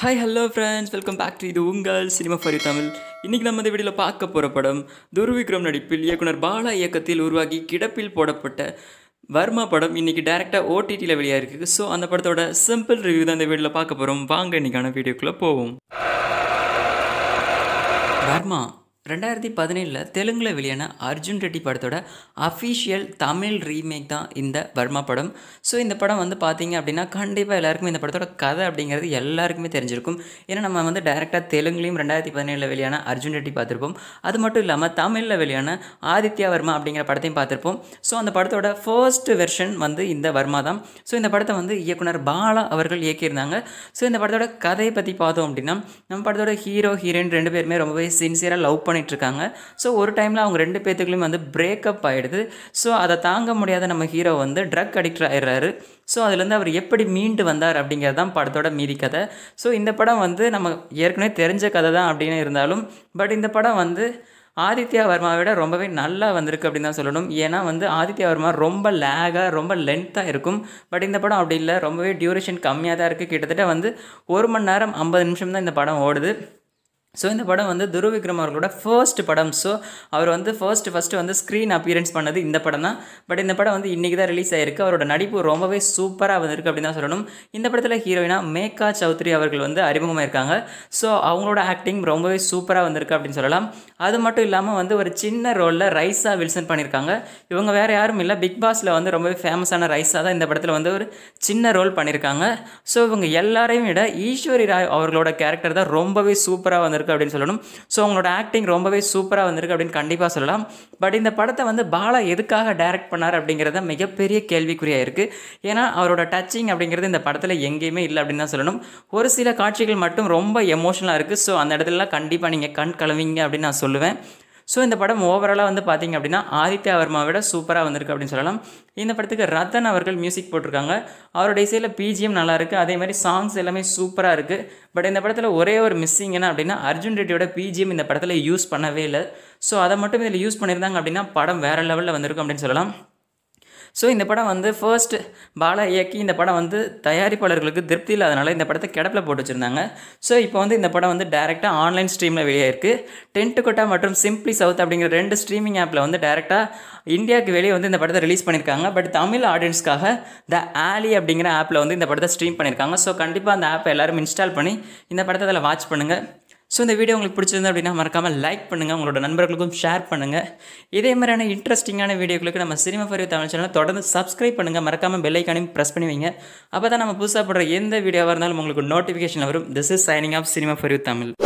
hi hello friends welcome back to இது உங்கள் cinema ஃபாரி Tamil இன்றைக்கி நம்ம இந்த வீடியோவில் பார்க்க போகிற படம் துருவிக்ரம் நடிப்பில் இயக்குனர் பாலா இயக்கத்தில் உருவாகி கிடப்பில் போடப்பட்ட வர்மா படம் இன்றைக்கி டேரெக்டாக ஓடிடியில் இருக்குது ஸோ அந்த படத்தோட சிம்பிள் ரிவ்யூ தான் இந்த வீடியோவில் பார்க்க போகிறோம் வாங்க இன்றைக்கான வீடியோக்குள்ளே போவோம் வர்மா ரெண்டாயிரத்தி பதினேழில் தெலுங்கில் வெளியான அர்ஜுன் ரெட்டி படத்தோட அஃபிஷியல் தமிழ் ரீமேக் தான் இந்த வர்மா படம் ஸோ இந்த படம் வந்து பார்த்தீங்க அப்படின்னா கண்டிப்பாக எல்லாருக்குமே இந்த படத்தோட கதை அப்படிங்கிறது எல்லாருக்குமே தெரிஞ்சிருக்கும் ஏன்னா நம்ம வந்து டேரெக்டாக தெலுங்குலேயும் ரெண்டாயிரத்தி பதினேழில் வெளியான அர்ஜுன் ரெட்டி பார்த்துருப்போம் அது மட்டும் இல்லாமல் தமிழில் வெளியான ஆதித்யா வர்மா அப்படிங்கிற படத்தையும் பார்த்துருப்போம் ஸோ அந்த படத்தோட ஃபர்ஸ்ட் வெர்ஷன் வந்து இந்த வர்மா தான் ஸோ இந்த படத்தை வந்து இயக்குனர் பாலா அவர்கள் இயக்கியிருந்தாங்க ஸோ இந்த படத்தோட கதையை பற்றி பார்த்தோம் அப்படின்னா நம்ம படத்தோட ஹீரோ ஹீரோயின் ரெண்டு பேருமே ரொம்பவே சின்சியராக லவ் பண்ணி பண்ணிகிட்ருக்காங்க ஸோ ஒரு டைமில் அவங்க ரெண்டு பேர்த்துக்குள்ளேயும் வந்து பிரேக்கப் ஆகிடுது ஸோ அதை தாங்க முடியாத நம்ம ஹீரோ வந்து ட்ரக் அடிக்ட் ஆகிடுறாரு ஸோ அதுலேருந்து அவர் எப்படி மீண்டு வந்தார் அப்படிங்கிறது தான் படத்தோட மீதி கதை ஸோ இந்த படம் வந்து நம்ம ஏற்கனவே தெரிஞ்ச கதை தான் அப்படின்னு இருந்தாலும் பட் இந்த படம் வந்து ஆதித்யா வர்மாவை விட ரொம்பவே நல்லா வந்திருக்கு அப்படின்னு தான் சொல்லணும் ஏன்னா வந்து ஆதித்யா வர்மா ரொம்ப லேகாக ரொம்ப லென்த்தாக இருக்கும் பட் இந்த படம் அப்படி இல்லை ரொம்பவே டியூரேஷன் கம்மியாக தான் இருக்குது கிட்டத்தட்ட வந்து ஒரு மணி நேரம் ஐம்பது நிமிஷம் தான் இந்த படம் ஓடுது ஸோ இந்த படம் வந்து துருவிக்ரம் அவர்களோட ஃபர்ஸ்ட் படம் ஸோ அவர் வந்து ஃபர்ஸ்ட் ஃபஸ்ட்டு வந்து ஸ்க்ரீன் அப்பியரன்ஸ் பண்ணது இந்த படம் தான் பட் இந்த படம் வந்து இன்றைக்கி தான் ரிலீஸ் ஆகிருக்கு அவரோட நடிப்பு ரொம்பவே சூப்பராக வந்திருக்கு அப்படின்னு தான் சொல்லணும் இந்த படத்தில் ஹீரோயினா மேகா சௌத்ரி அவர்கள் வந்து அறிமுகமாக இருக்காங்க ஸோ அவங்களோட ஆக்டிங் ரொம்பவே சூப்பராக வந்திருக்கு அப்படின்னு சொல்லலாம் அது மட்டும் இல்லாமல் வந்து ஒரு சின்ன ரோலில் ரைஸா வில்சன் பண்ணியிருக்காங்க இவங்க வேறு யாரும் இல்லை பிக் பாஸில் வந்து ரொம்பவே ஃபேமஸான ரைஸாக தான் இந்த படத்தில் வந்து ஒரு சின்ன ரோல் பண்ணியிருக்காங்க ஸோ இவங்க எல்லாரையும் விட ஈஸ்வரி ராய் அவர்களோட கேரக்டர் தான் ரொம்பவே சூப்பராக வந்திருக்கு அப்படின்னு சொல்லணும் ஸோ அவங்களோட ஆக்டிங் ரொம்பவே சூப்பராக வந்திருக்கு அப்படின்னு கண்டிப்பாக சொல்லலாம் பட் இந்த படத்தை வந்து பாலா எதுக்காக டைரக்ட் பண்ணார் அப்படிங்கிறத மிகப்பெரிய கேள்விக்குறியாக இருக்குது ஏன்னா அவரோட டச்சிங் அப்படிங்கிறது இந்த படத்தில் எங்கேயுமே இல்லை அப்படின்னு தான் சொல்லணும் ஒரு சில காட்சிகள் மட்டும் ரொம்ப எமோஷனலாக இருக்குது ஸோ அந்த இடத்துலலாம் கண்டிப்பாக நீங்கள் கண் கலவிங்க அப்படின்னு நான் சொல்லுவேன் சொல்லுவேன் ஸோ இந்த படம் ஓவராலாக வந்து பார்த்திங்க அப்படின்னா ஆதித்யா வர்மாவை விட சூப்பராக வந்திருக்கு அப்படின்னு சொல்லலாம் இந்த படத்துக்கு ரத்தன் அவர்கள் மியூசிக் போட்டிருக்காங்க அவருடைய இசையில் பிஜிஎம் நல்லாயிருக்கு அதே மாதிரி சாங்ஸ் எல்லாமே சூப்பராக இருக்குது பட் இந்த படத்தில் ஒரே ஒரு மிஸ்ஸிங் என்ன அப்படின்னா அர்ஜுன் ரெட்டியோட பிஜிஎம் இந்த படத்தில் யூஸ் பண்ணவே இல்லை ஸோ அதை மட்டும் இதில் யூஸ் பண்ணியிருந்தாங்க அப்படின்னா படம் வேறு லெவலில் வந்திருக்கும் அப்படின்னு சொல்லலாம் ஸோ இந்த படம் வந்து ஃபர்ஸ்ட் பாலா இயக்கி இந்த படம் வந்து தயாரிப்பாளர்களுக்கு திருப்தி இல்லாதனால இந்த படத்தை கிடப்பில் போட்டு வச்சுருந்தாங்க ஸோ இப்போ வந்து இந்த படம் வந்து டேரெக்டாக ஆன்லைன் ஸ்ட்ரீமில் வெளியாயிருக்கு டென்ட் கொட்டா மற்றும் சிம்ப்ளி சவுத் அப்படிங்கிற ரெண்டு ஸ்ட்ரீமிங் ஆப்பில் வந்து டேரெக்டாக இந்தியாவுக்கு வெளியே வந்து இந்த படத்தை ரிலீஸ் பண்ணியிருக்காங்க பட் தமிழ் ஆடியன்ஸ்க்காக த ஆலி அப்படிங்கிற ஆப்பில் வந்து இந்த படத்தை ஸ்ட்ரீம் பண்ணியிருக்காங்க ஸோ கண்டிப்பாக அந்த ஆப்பை எல்லோரும் இன்ஸ்டால் பண்ணி இந்த படத்தை அதில் வாட்ச் பண்ணுங்கள் ஸோ இந்த வீடியோ உங்களுக்கு பிடிச்சிருந்தா அப்படின்னா மறக்காமல் லைக் பண்ணுங்கள் உங்களோட நண்பர்களுக்கும் ஷேர் பண்ணுங்கள் இதே மாதிரியான இன்ட்ரெஸ்டிங்கான வீடியோக்களுக்கு நம்ம சினிமா ஃபரிவ் தமிழ் சேனலை தொடர்ந்து சப்ஸ்கிரைப் பண்ணுங்கள் மறக்காமல் பெல்லைக்கானையும் ப்ரெஸ் பண்ணி வைங்க அப்போ தான் நம்ம புதுசாக போடுற எந்த வீடியோவாக இருந்தாலும் உங்களுக்கு நோட்டிஃபிகேஷன் வரும் this is signing off cinema ஃபரிவ் தமிழ்